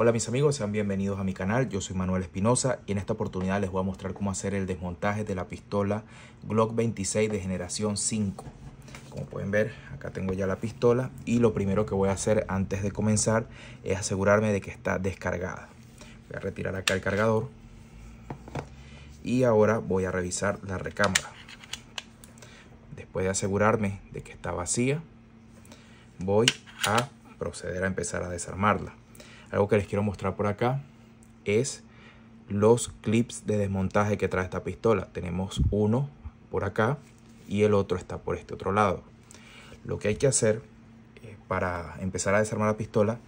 Hola mis amigos, sean bienvenidos a mi canal, yo soy Manuel Espinosa y en esta oportunidad les voy a mostrar cómo hacer el desmontaje de la pistola Glock 26 de generación 5. Como pueden ver, acá tengo ya la pistola y lo primero que voy a hacer antes de comenzar es asegurarme de que está descargada. Voy a retirar acá el cargador y ahora voy a revisar la recámara. Después de asegurarme de que está vacía, voy a proceder a empezar a desarmarla. Algo que les quiero mostrar por acá es los clips de desmontaje que trae esta pistola. Tenemos uno por acá y el otro está por este otro lado. Lo que hay que hacer eh, para empezar a desarmar la pistola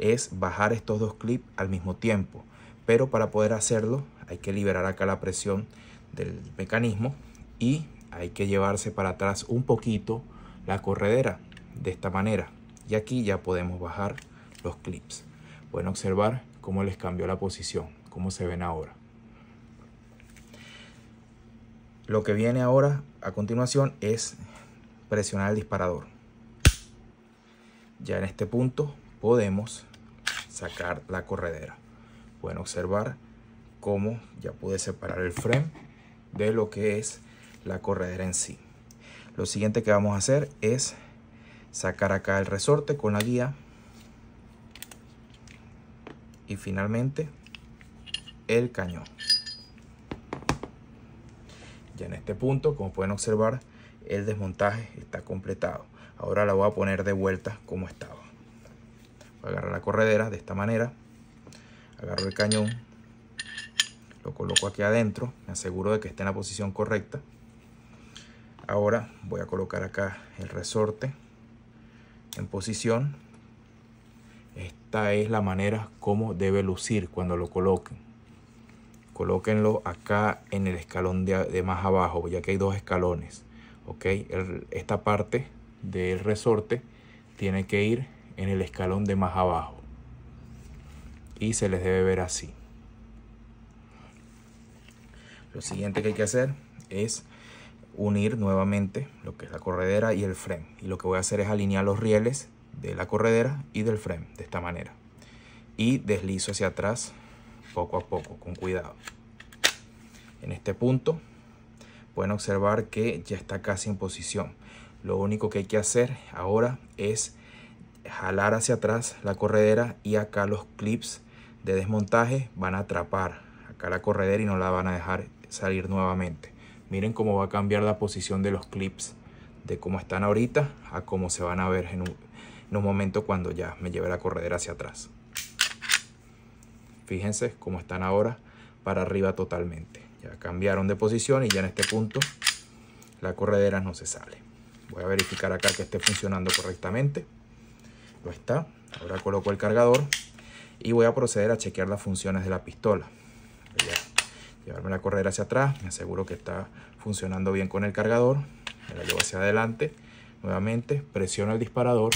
es bajar estos dos clips al mismo tiempo. Pero para poder hacerlo hay que liberar acá la presión del mecanismo y hay que llevarse para atrás un poquito la corredera de esta manera. Y aquí ya podemos bajar los clips. Pueden observar cómo les cambió la posición, cómo se ven ahora. Lo que viene ahora a continuación es presionar el disparador. Ya en este punto podemos sacar la corredera. Pueden observar cómo ya pude separar el frame de lo que es la corredera en sí. Lo siguiente que vamos a hacer es sacar acá el resorte con la guía y finalmente el cañón. Ya en este punto, como pueden observar, el desmontaje está completado. Ahora la voy a poner de vuelta como estaba. Voy a agarrar la corredera de esta manera. Agarro el cañón. Lo coloco aquí adentro. Me aseguro de que esté en la posición correcta. Ahora voy a colocar acá el resorte en posición esta es la manera como debe lucir cuando lo coloquen. Colóquenlo acá en el escalón de, más abajo, ya que hay dos escalones. ¿ok? esta parte del resorte tiene que ir en el escalón de más abajo. Y se les debe ver así. Lo siguiente que hay que hacer es unir nuevamente lo que es la corredera y el frame. Y lo que voy a hacer es alinear los rieles de la corredera y del frame, de esta manera. Y deslizo hacia atrás poco a poco, con cuidado. En este punto pueden observar que ya está casi en posición. Lo único que hay que hacer ahora es jalar hacia atrás la corredera y acá los clips de desmontaje van a atrapar acá la corredera y no la van a dejar salir nuevamente. Miren cómo va a cambiar la posición de los clips de cómo están ahorita a cómo se van a ver en un, en un momento cuando ya me lleve la corredera hacia atrás. Fíjense cómo están ahora para arriba totalmente. Ya cambiaron de posición y ya en este punto la corredera no se sale. Voy a verificar acá que esté funcionando correctamente. Lo está. Ahora coloco el cargador y voy a proceder a chequear las funciones de la pistola. Voy a llevarme la corredera hacia atrás. Me aseguro que está funcionando bien con el cargador. Me la llevo hacia adelante. Nuevamente presiono el disparador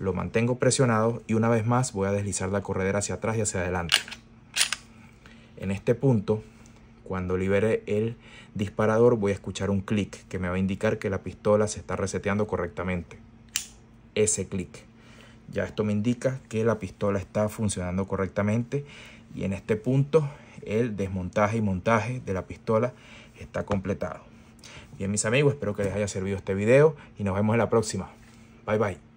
lo mantengo presionado y una vez más voy a deslizar la corredera hacia atrás y hacia adelante. En este punto, cuando libere el disparador voy a escuchar un clic que me va a indicar que la pistola se está reseteando correctamente. Ese clic. Ya esto me indica que la pistola está funcionando correctamente y en este punto el desmontaje y montaje de la pistola está completado. Bien mis amigos, espero que les haya servido este video y nos vemos en la próxima. Bye bye.